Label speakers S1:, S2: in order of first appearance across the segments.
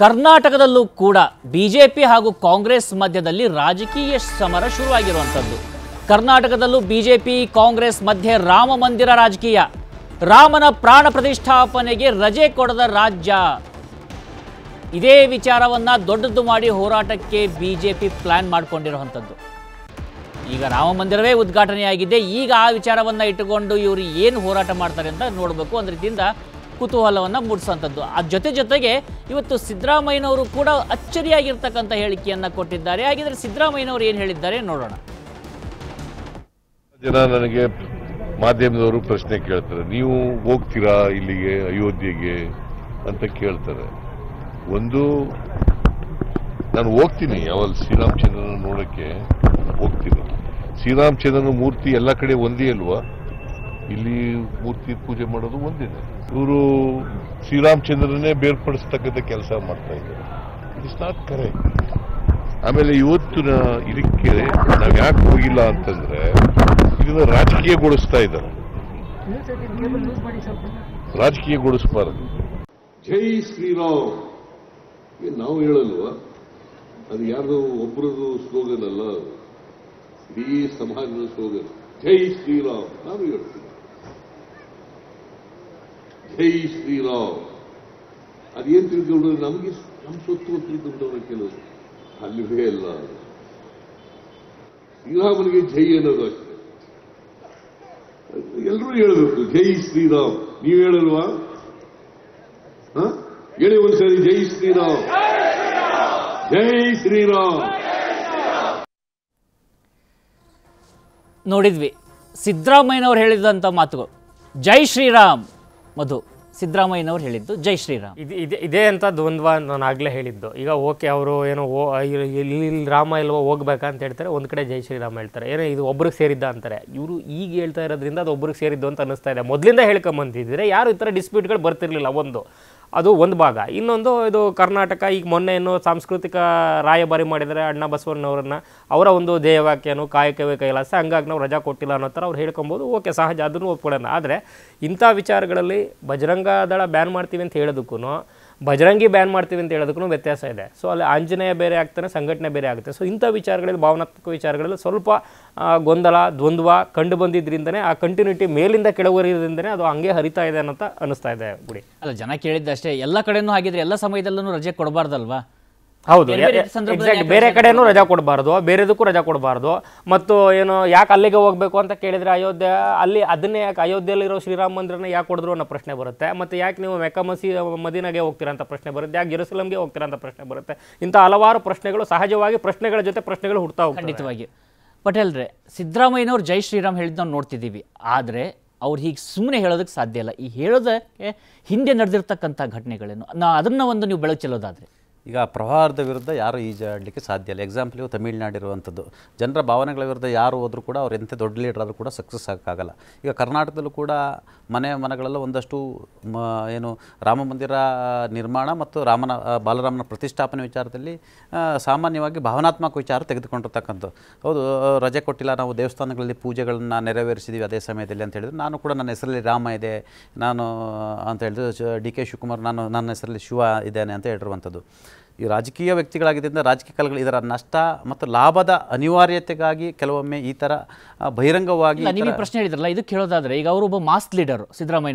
S1: ಕರ್ನಾಟಕದಲ್ಲೂ ಕೂಡ B J P ಹಾಗೂ ಕಾಂಗ್ರೆಸ್ ಮಧ್ಯದಲ್ಲಿ ರಾಜಕೀಯ ಸಮರ ಶುರುವಾಗಿರುವಂಥದ್ದು ಕರ್ನಾಟಕದಲ್ಲೂ ಬಿ ಜೆ ಪಿ ಕಾಂಗ್ರೆಸ್ ಮಧ್ಯೆ ರಾಮ ಮಂದಿರ ರಾಜಕೀಯ ರಾಮನ ಪ್ರಾಣ ಪ್ರತಿಷ್ಠಾಪನೆಗೆ ರಜೆ ಕೊಡದ ರಾಜ್ಯ ಇದೇ ವಿಚಾರವನ್ನ ದೊಡ್ಡದು ಮಾಡಿ ಹೋರಾಟಕ್ಕೆ ಬಿ ಜೆ ಪಿ ಮಾಡಿಕೊಂಡಿರುವಂಥದ್ದು ಈಗ ರಾಮ ಮಂದಿರವೇ ಉದ್ಘಾಟನೆಯಾಗಿದೆ ಈಗ ಆ ವಿಚಾರವನ್ನು ಇಟ್ಟುಕೊಂಡು ಇವರು ಏನು ಹೋರಾಟ ಮಾಡ್ತಾರೆ ಅಂತ ನೋಡಬೇಕು ಒಂದು ರೀತಿಯಿಂದ ಕುತೂಹಲವನ್ನು ಮೂಡಿಸುವಂಥದ್ದು ಆ ಜೊತೆ ಜೊತೆಗೆ ಇವತ್ತು ಸಿದ್ದರಾಮಯ್ಯನವರು ಕೂಡ ಅಚ್ಚರಿಯಾಗಿರ್ತಕ್ಕಂಥ ಹೇಳಿಕೆಯನ್ನು ಕೊಟ್ಟಿದ್ದಾರೆ ಹಾಗಿದ್ರೆ ಸಿದ್ದರಾಮಯ್ಯನವರು ಏನು ಹೇಳಿದ್ದಾರೆ ನೋಡೋಣ
S2: ಜನ ನನಗೆ ಮಾಧ್ಯಮದವರು ಪ್ರಶ್ನೆ ಕೇಳ್ತಾರೆ ನೀವು ಹೋಗ್ತೀರಾ ಇಲ್ಲಿಗೆ ಅಯೋಧ್ಯೆಗೆ ಅಂತ ಕೇಳ್ತಾರೆ ಒಂದು ನಾನು ಹೋಗ್ತೀನಿ ಅವಲ್ ಶ್ರೀರಾಮಚಂದ್ರನ ನೋಡೋಕ್ಕೆ ಹೋಗ್ತೀನಿ ಶ್ರೀರಾಮಚಂದ್ರನ ಮೂರ್ತಿ ಎಲ್ಲ ಕಡೆ ಒಂದೇ ಅಲ್ವಾ ಇಲ್ಲಿ ಮೂರ್ತಿ ಪೂಜೆ ಮಾಡೋದು ಒಂದಿದೆ ಇವರು ಶ್ರೀರಾಮಚಂದ್ರನೇ ಬೇರ್ಪಡಿಸ್ತಕ್ಕಂಥ ಕೆಲಸ ಮಾಡ್ತಾ ಇದ್ದಾರೆ ಇಟ್ಸ್ ನಾಟ್ ಕರೆಕ್ಟ್ ಆಮೇಲೆ ಇವತ್ತಿನ ಇದಕ್ಕೆ ನಾವು ಯಾಕೆ ಹೋಗಿಲ್ಲ ಅಂತಂದ್ರೆ ಇದನ್ನ ರಾಜಕೀಯಗೊಳಿಸ್ತಾ ಇದ್ದಾರೆ ರಾಜಕೀಯಗೊಳಿಸಬಾರದು ಜೈ ಶ್ರೀರಾಮ್ ನಾವು ಹೇಳಲ್ವಾ ಅದು ಯಾರ್ದು ಒಬ್ಬರದು ಸ್ಲೋಗನ್ ಅಲ್ಲ ಇಡೀ ಸಮಾಜದ ಸ್ಲೋಗನ್ ಜೈ ಶ್ರೀರಾಮ್ ನಾವು ಹೇಳ್ತೀವಿ ಜೈ ಶ್ರೀರಾಮ್ ಅದೇನು ತಿಳ್ಕೊಂಡ್ರೆ ನಮಗೆ ನಮ್ಮ ಸೊತ್ತು ತಿಳ್ಕೊಂಡವ್ರ ಕೆಲವರು ಅಲ್ಲಿವೇ ಇಲ್ಲ ಶ್ರೀರಾಮನಿಗೆ ಜೈ ಅನ್ನೋದು ಅಷ್ಟೇ ಎಲ್ಲರೂ ಹೇಳಬೇಕು ಜೈ ಶ್ರೀರಾಮ್ ನೀವು ಹೇಳಲ್ವಾ ಹೇಳಿ ಒಂದ್ಸರಿ ಜೈ ಶ್ರೀರಾಮ್ ಜೈ ಶ್ರೀರಾಮ್
S1: ನೋಡಿದ್ವಿ ಸಿದ್ದರಾಮಯ್ಯನವರು ಹೇಳಿದಂಥ ಮಾತುಗಳು ಜೈ ಶ್ರೀರಾಮ್ ಮಧು ಸಿದ್ದರಾಮಯ್ಯನವ್ರು ಹೇಳಿದ್ದು ಜೈ
S3: ಶ್ರೀರಾಮ್ ಇದು ಇದೆ ಇದೇ ಅಂತ ದ್ವಂದ್ವ ನಾನು ಆಗಲೇ ಹೇಳಿದ್ದು ಈಗ ಓಕೆ ಅವರು ಏನೋ ಓ ಇಲ್ಲಿ ರಾಮ ಇಲ್ವೋ ಹೋಗ್ಬೇಕಾ ಅಂತ ಹೇಳ್ತಾರೆ ಒಂದು ಕಡೆ ಜೈ ಶ್ರೀರಾಮ್ ಹೇಳ್ತಾರೆ ಏನೋ ಇದು ಒಬ್ರಿಗೆ ಸೇರಿದ್ದ ಅಂತಾರೆ ಇವರು ಈಗ ಹೇಳ್ತಾ ಇರೋದ್ರಿಂದ ಅದು ಒಬ್ರಿಗೆ ಸೇರಿದ್ದು ಅಂತ ಅನಿಸ್ತಾ ಇದೆ ಮೊದಲಿಂದ ಹೇಳ್ಕೊಂಬಂತಿದ್ದರೆ ಯಾರು ಈ ಥರ ಡಿಸ್ಪ್ಯೂಟ್ಗಳು ಬರ್ತಿರ್ಲಿಲ್ಲ ಒಂದು ಅದು ಒಂದು ಭಾಗ ಇನ್ನೊಂದು ಇದು ಕರ್ನಾಟಕ ಈಗ ಮೊನ್ನೆ ಏನು ಸಾಂಸ್ಕೃತಿಕ ರಾಯಭಾರಿ ಮಾಡಿದರೆ ಅಣ್ಣ ಬಸವಣ್ಣನವರನ್ನ ಅವರ ಒಂದು ದೇಹವಾಕ್ಯನು ಕಾಯಕವೇ ಕೈಲಾಸ ಹಂಗಾಗಿ ನಾವು ರಜಾ ಕೊಟ್ಟಿಲ್ಲ ಅನ್ನೋ ಥರ ಅವ್ರು ಹೇಳ್ಕೊಬೋದು ಓಕೆ ಸಹಜ ಅದನ್ನು ಒಪ್ಕೊಳ್ಳೋಣ ಆದರೆ ಇಂಥ ವಿಚಾರಗಳಲ್ಲಿ ಬಜರಂಗ ದಳ ಬ್ಯಾನ್ ಮಾಡ್ತೀವಿ ಅಂತ ಹೇಳೋದಕ್ಕೂ ಭಜರಂಗಿ ಬ್ಯಾನ್ ಮಾಡ್ತೀವಿ ಅಂತ ಹೇಳೋದಕ್ಕೂ ವ್ಯತ್ಯಾಸ ಇದೆ ಸೊ ಅಲ್ಲಿ ಆಂಜನೇಯ ಬೇರೆ ಆಗ್ತಾನೆ ಸಂಘಟನೆ ಬೇರೆ ಆಗುತ್ತೆ ಸೊ ಇಂಥ ವಿಚಾರಗಳಲ್ಲಿ ಭಾವನಾತ್ಮಕ ವಿಚಾರಗಳಲ್ಲಿ ಸ್ವಲ್ಪ ಗೊಂದಲ ದ್ವಂದ್ವ ಕಂಡು ಬಂದಿದ್ದರಿಂದನೇ ಆ ಕಂಟಿನ್ಯೂಟಿ ಮೇಲಿಂದ ಕೆಳವರಿದ್ರಿಂದನೇ ಅದು ಹಂಗೆ ಹರಿತಾ ಇದೆ ಅಂತ ಅನಿಸ್ತಾ ಇದೆ ಗುಡಿ
S1: ಅಲ್ಲ ಜನ ಕೇಳಿದ್ದಷ್ಟೇ ಎಲ್ಲ ಕಡೆನೂ ಹಾಗಿದ್ರೆ ಎಲ್ಲ ಸಮಯದಲ್ಲೂ
S3: ರಜೆ ಕೊಡಬಾರ್ದಲ್ವಾ ಹೌದು ಎಕ್ಸಾಕ್ಟ್ ಬೇರೆ ಕಡೆನೂ ರಜಾ ಕೊಡಬಾರ್ದು ಬೇರೆದಕ್ಕೂ ರಜಾ ಕೊಡಬಾರ್ದು ಮತ್ತು ಏನು ಯಾಕೆ ಅಲ್ಲಿಗೆ ಹೋಗ್ಬೇಕು ಅಂತ ಕೇಳಿದರೆ ಅಯೋಧ್ಯೆ ಅಲ್ಲಿ ಅದನ್ನೇ ಯಾಕೆ ಅಯೋಧ್ಯೆಯಲ್ಲಿರೋ ಶ್ರೀರಾಮ ಮಂದಿರನ ಯಾಕೆ ಕೊಡಿದ್ರು ಅನ್ನೋ ಪ್ರಶ್ನೆ ಬರುತ್ತೆ ಮತ್ತು ಯಾಕೆ ನೀವು ಮೆಕಮಸಿ ಮದೀನಾಗೆ ಮದಿನಾಗೆ ಹೋಗ್ತೀರಾ ಅಂತ ಪ್ರಶ್ನೆ ಬರುತ್ತೆ ಯಾಕೆ ಜೆರೂಸಲಮ್ಗೆ ಹೋಗ್ತೀರಾ ಅಂತ ಪ್ರಶ್ನೆ ಬರುತ್ತೆ ಇಂಥ ಹಲವಾರು ಪ್ರಶ್ನೆಗಳು ಸಹಜವಾಗಿ ಪ್ರಶ್ನೆಗಳ ಜೊತೆ ಪ್ರಶ್ನೆಗಳು ಹುಡ್ತಾ ಹೋಗ್ತವೆ ಖಂಡಿತವಾಗಿ ಪಟೇಲ್ರೆ ಸಿದ್ದರಾಮಯ್ಯನವ್ರು ಜೈ ಶ್ರೀರಾಮ್ ಹೇಳಿದ್ ನಾವು ನೋಡ್ತಿದ್ದೀವಿ ಆದರೆ ಅವ್ರು ಹೀಗೆ
S1: ಸುಮ್ಮನೆ ಹೇಳೋದಕ್ಕೆ ಸಾಧ್ಯ ಇಲ್ಲ ಈ ಹೇಳೋದಕ್ಕೆ ಹಿಂದೆ ನಡೆದಿರ್ತಕ್ಕಂಥ ಘಟನೆಗಳೇನು ನಾ ಅದನ್ನು ಒಂದು ನೀವು ಚೆಲ್ಲೋದಾದರೆ
S4: ಈಗ ಪ್ರವಾಹದ ವಿರುದ್ಧ ಯಾರು ಈಜಾಡಲಿಕ್ಕೆ ಸಾಧ್ಯ ಇಲ್ಲ ಎಕ್ಸಾಂಪಲ್ ಇವು ತಮಿಳ್ನಾಡು ಇರುವಂಥದ್ದು ಜನರ ಭಾವನೆಗಳ ವಿರುದ್ಧ ಯಾರು ಹೋದರೂ ಕೂಡ ಅವ್ರು ಎಂಥ ದೊಡ್ಡ ಲೀಡರ್ ಆದರೂ ಕೂಡ ಸಕ್ಸಸ್ ಆಗೋಕ್ಕಾಗಲ್ಲ ಈಗ ಕರ್ನಾಟಕದಲ್ಲೂ ಕೂಡ ಮನೆ ಮನೆಗಳೆಲ್ಲ ಒಂದಷ್ಟು ಮ ಏನು ರಾಮ ಮಂದಿರ ನಿರ್ಮಾಣ ಮತ್ತು ರಾಮನ ಬಾಲರಾಮನ ಪ್ರತಿಷ್ಠಾಪನೆ ವಿಚಾರದಲ್ಲಿ ಸಾಮಾನ್ಯವಾಗಿ ಭಾವನಾತ್ಮಕ ವಿಚಾರ ತೆಗೆದುಕೊಂಡಿರ್ತಕ್ಕಂಥದ್ದು ಹೌದು ರಜೆ ಕೊಟ್ಟಿಲ್ಲ ನಾವು ದೇವಸ್ಥಾನಗಳಲ್ಲಿ ಪೂಜೆಗಳನ್ನು ನೆರವೇರಿಸಿದ್ದೀವಿ ಅದೇ ಸಮಯದಲ್ಲಿ ಅಂತ ಹೇಳಿದ್ರು ನಾನು ಕೂಡ ನನ್ನ ಹೆಸರಲ್ಲಿ ರಾಮ ಇದೆ ನಾನು ಅಂತ ಹೇಳಿದ್ರು ಡಿ ಕೆ ಶಿವಕುಮಾರ್ ನಾನು ನನ್ನ ಹೆಸರಲ್ಲಿ ಶಿವ ಇದ್ದೇನೆ ಅಂತ ಹೇಳಿರುವಂಥದ್ದು ಈ ರಾಜಕೀಯ ವ್ಯಕ್ತಿಗಳಾಗಿದ್ದರಿಂದ ರಾಜಕೀಯ ಕಾಲಗಳು ಇದರ ನಷ್ಟ ಮತ್ತು ಲಾಭದ ಅನಿವಾರ್ಯತೆಗಾಗಿ ಕೆಲವೊಮ್ಮೆ ಈ ಥರ ಬಹಿರಂಗವಾಗಿ ನೀವು ಪ್ರಶ್ನೆ ಹೇಳಿದ್ರಲ್ಲ ಇದು ಕೇಳೋದಾದರೆ ಈಗ ಅವರು ಒಬ್ಬ ಮಾಸ್
S1: ಲೀಡರು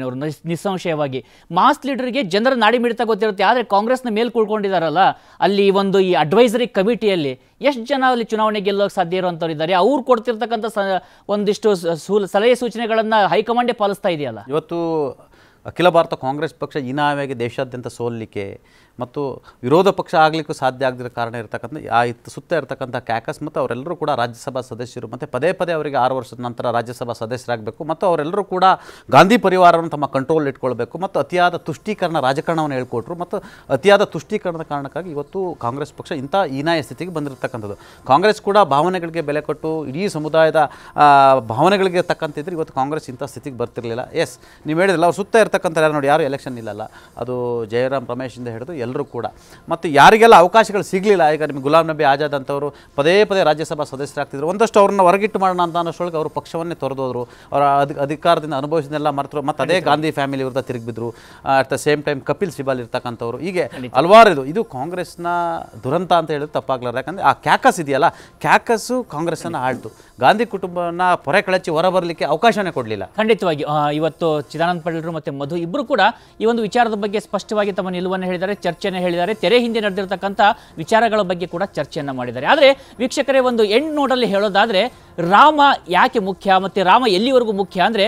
S1: ಅವರು ನಿಸ್ಸಂಶಯವಾಗಿ ಮಾಸ್ ಲೀಡರ್ಗೆ ಜನರ ನಾಡಿ ಮಿಡಿತ ಗೊತ್ತಿರುತ್ತೆ ಆದರೆ ಕಾಂಗ್ರೆಸ್ನ ಮೇಲೆ ಕೂಳ್ಕೊಂಡಿದ್ದಾರಲ್ಲ ಅಲ್ಲಿ ಒಂದು ಈ ಅಡ್ವೈಸರಿ ಕಮಿಟಿಯಲ್ಲಿ ಎಷ್ಟು ಜನ ಅಲ್ಲಿ ಚುನಾವಣೆ ಗೆಲ್ಲೋಕೆ ಸಾಧ್ಯ ಇರುವಂಥವ್ರು ಇದ್ದಾರೆ ಅವ್ರು ಕೊಡ್ತಿರ್ತಕ್ಕಂಥ ಒಂದಿಷ್ಟು ಸಲಹೆ ಸೂಚನೆಗಳನ್ನು ಹೈಕಮಾಂಡೇ ಪಾಲಿಸ್ತಾ
S4: ಇದೆಯಲ್ಲ ಇವತ್ತು ಅಖಿಲ ಭಾರತ ಕಾಂಗ್ರೆಸ್ ಪಕ್ಷ ಈ ದೇಶಾದ್ಯಂತ ಸೋಲಿಕೆ ಮತ್ತು ವಿರೋಧ ಪಕ್ಷ ಆಗಲಿಕ್ಕೂ ಸಾಧ್ಯ ಆಗದಿರೋ ಕಾರಣ ಇರತಕ್ಕಂಥ ಆ ಇತ್ತು ಸುತ್ತ ಇರತಕ್ಕಂಥ ಕ್ಯಾಕಸ್ ಮತ್ತು ಅವರೆಲ್ಲರೂ ಕೂಡ ರಾಜ್ಯಸಭಾ ಸದಸ್ಯರು ಮತ್ತು ಪದೇ ಪದೇ ಅವರಿಗೆ ಆರು ವರ್ಷದ ನಂತರ ರಾಜ್ಯಸಭಾ ಸದಸ್ಯರಾಗಬೇಕು ಮತ್ತು ಅವರೆಲ್ಲರೂ ಕೂಡ ಗಾಂಧಿ ಪರಿವಾರವನ್ನು ತಮ್ಮ ಕಂಟ್ರೋಲ್ ಇಟ್ಕೊಳ್ಬೇಕು ಮತ್ತು ಅತಿಯಾದ ತುಷ್ಟೀಕರಣ ರಾಜಕಾರಣವನ್ನು ಹೇಳ್ಕೊಟ್ರು ಮತ್ತು ಅತಿಯಾದ ತುಷ್ಟೀಕರಣದ ಕಾರಣಕ್ಕಾಗಿ ಇವತ್ತು ಕಾಂಗ್ರೆಸ್ ಪಕ್ಷ ಇಂಥ ಹೀನಾಯ ಸ್ಥಿತಿಗೆ ಬಂದಿರತಕ್ಕಂಥದ್ದು ಕಾಂಗ್ರೆಸ್ ಕೂಡ ಭಾವನೆಗಳಿಗೆ ಬೆಲೆ ಕೊಟ್ಟು ಇಡೀ ಸಮುದಾಯದ ಭಾವನೆಗಳಿಗೆ ತಕ್ಕಂತಿದ್ರೆ ಇವತ್ತು ಕಾಂಗ್ರೆಸ್ ಇಂಥ ಸ್ಥಿತಿಗೆ ಬರ್ತಿರಲಿಲ್ಲ ಎಸ್ ನೀವು ಹೇಳಿದ್ರಲ್ಲ ಅವ್ರು ಸುತ್ತ ಇರ್ತಕ್ಕಂಥ ಯಾರು ನೋಡಿ ಯಾರು ಎಲೆಕ್ಷನ್ ಇಲ್ಲಲ್ಲ ಅದು ಜಯರಾಮ್ ರಮೇಶಿಂದ ಹಿಡಿದು ಎಲ್ಲರೂ ಕೂಡ ಮತ್ತು ಯಾರಿಗೆಲ್ಲ ಅವಕಾಶಗಳು ಸಿಗಲಿಲ್ಲ ಈಗ ನಿಮ್ಗೆ ಗುಲಾಮ್ ನಬಿ ಆಜಾದ್ ಅಂತವರು ಪದೇ ಪದೇ ರಾಜ್ಯಸಭಾ ಸದಸ್ಯರಾಗ್ತಿದ್ರು ಒಂದಷ್ಟು ಅವ್ರನ್ನ ಹೊರಗಿಟ್ಟು ಮಾಡೋಣ ಅಂತ ಅನ್ನೋಷ್ಟೊಳಗೆ ಅವರು ಪಕ್ಷವನ್ನೇ ತೊರೆದೋದ್ರು ಅವರ ಅಧಿಕಾರದಿಂದ ಅನುಭವಿಸಿದೆಲ್ಲ ಮರೆತರು ಮತ್ತು ಅದೇ ಗಾಂಧಿ ಫ್ಯಾಮಿಲಿ ವಿರುದ್ಧ ತಿರುಗಿಬಿದ್ರು at the same time Kapil Sibal ಇರ್ತಕ್ಕಂಥವ್ರು ಹೀಗೆ ಹಲವಾರು ಇದು ಇದು ಕಾಂಗ್ರೆಸ್ನ ದುರಂತ ಅಂತ ಹೇಳಿದ್ರೆ ತಪ್ಪಾಗ್ಲಾರ ಯಾಕಂದರೆ ಆ ಕ್ಯಾಕಸ್ ಇದೆಯಲ್ಲ ಕ್ಯಾಕಸ್ಸು ಕಾಂಗ್ರೆಸ್ಸನ್ನು ಆಳ್ತು ಗಾಂಧಿ ಕುಟುಂಬನ ಪೊರೆ ಕಳಚಿ ಹೊರಬರಲಿಕ್ಕೆ ಅವಕಾಶನೇ ಕೊಡಲಿಲ್ಲ ಖಂಡಿತವಾಗಿ ಇವತ್ತು
S1: ಚಿದಾನಂದ ಪಟೇಲರು ಮತ್ತು ಮಧು ಇಬ್ಬರು ಕೂಡ ಈ ಒಂದು ವಿಚಾರದ ಬಗ್ಗೆ ಸ್ಪಷ್ಟವಾಗಿ ತಮ್ಮ ನಿಲುವನ್ನು ಹೇಳಿದ್ದಾರೆ ಚರ್ಚೆ ಚರ್ಚೆಯನ್ನು ಹೇಳಿದ್ದಾರೆ ತೆರೆ ಹಿಂದೆ ನಡೆದಿರತಕ್ಕಂಥ ವಿಚಾರಗಳ ಬಗ್ಗೆ ಕೂಡ ಚರ್ಚೆಯನ್ನು ಮಾಡಿದ್ದಾರೆ ಆದರೆ ವೀಕ್ಷಕರೇ ಒಂದು ಎಂಡ್ ನೋಡಲ್ಲಿ ಹೇಳೋದಾದರೆ ರಾಮ ಯಾಕೆ ಮುಖ್ಯ ಮತ್ತು ರಾಮ ಎಲ್ಲಿವರೆಗೂ ಮುಖ್ಯ ಅಂದರೆ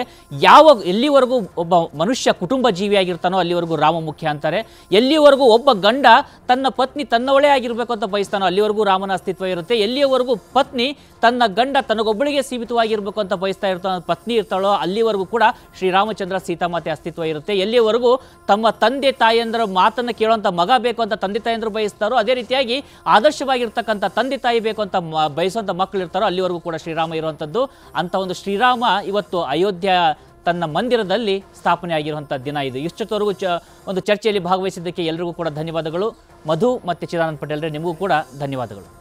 S1: ಯಾವ ಎಲ್ಲಿವರೆಗೂ ಒಬ್ಬ ಮನುಷ್ಯ ಕುಟುಂಬ ಜೀವಿಯಾಗಿರ್ತಾನೋ ಅಲ್ಲಿವರೆಗೂ ರಾಮ ಮುಖ್ಯ ಅಂತಾರೆ ಎಲ್ಲಿವರೆಗೂ ಒಬ್ಬ ಗಂಡ ತನ್ನ ಪತ್ನಿ ತನ್ನವಳೇ ಆಗಿರಬೇಕು ಅಂತ ಬಯಸ್ತಾನೋ ಅಲ್ಲಿವರೆಗೂ ರಾಮನ ಅಸ್ತಿತ್ವ ಇರುತ್ತೆ ಎಲ್ಲಿಯವರೆಗೂ ಪತ್ನಿ ತನ್ನ ಗಂಡ ತನಗೊಬ್ಬಳಿಗೆ ಸೀಮಿತವಾಗಿರಬೇಕು ಅಂತ ಬಯಸ್ತಾ ಇರ್ತಾನೋ ಪತ್ನಿ ಇರ್ತಾಳೋ ಅಲ್ಲಿವರೆಗೂ ಕೂಡ ಶ್ರೀರಾಮಚಂದ್ರ ಸೀತಾಮಾತೆ ಅಸ್ತಿತ್ವ ಇರುತ್ತೆ ಎಲ್ಲಿಯವರೆಗೂ ತಮ್ಮ ತಂದೆ ತಾಯಿಯಂದ್ರ ಮಾತನ್ನು ಕೇಳುವಂಥ ಮಗ ಬೇಕು ಅಂತ ತಂದೆ ತಾಯಿಯಂದ್ರು ಬಯಸ್ತಾರೋ ಅದೇ ರೀತಿಯಾಗಿ ಆದರ್ಶವಾಗಿರ್ತಕ್ಕಂಥ ತಂದೆ ತಾಯಿ ಬೇಕು ಅಂತ ಬಯಸುವಂಥ ಮಕ್ಕಳು ಇರ್ತಾರೋ ಅಲ್ಲಿವರೆಗೂ ಕೂಡ ಶ್ರೀ ಶ್ರೀರಾಮ ಇರುವಂಥದ್ದು ಅಂಥ ಒಂದು ಶ್ರೀರಾಮ ಇವತ್ತು ಅಯೋಧ್ಯ ತನ್ನ ಮಂದಿರದಲ್ಲಿ ಸ್ಥಾಪನೆ ಆಗಿರುವಂಥ ದಿನ ಇದು ಇಷ್ಟೊತ್ತವರೆಗೂ ಚ ಒಂದು ಚರ್ಚೆಯಲ್ಲಿ ಭಾಗವಹಿಸಿದ್ದಕ್ಕೆ ಎಲ್ರಿಗೂ ಕೂಡ ಧನ್ಯವಾದಗಳು ಮಧು ಮತ್ತು ಚಿದಾನಂದ ಪಟೇಲ್ರೆ ನಿಮಗೂ ಕೂಡ ಧನ್ಯವಾದಗಳು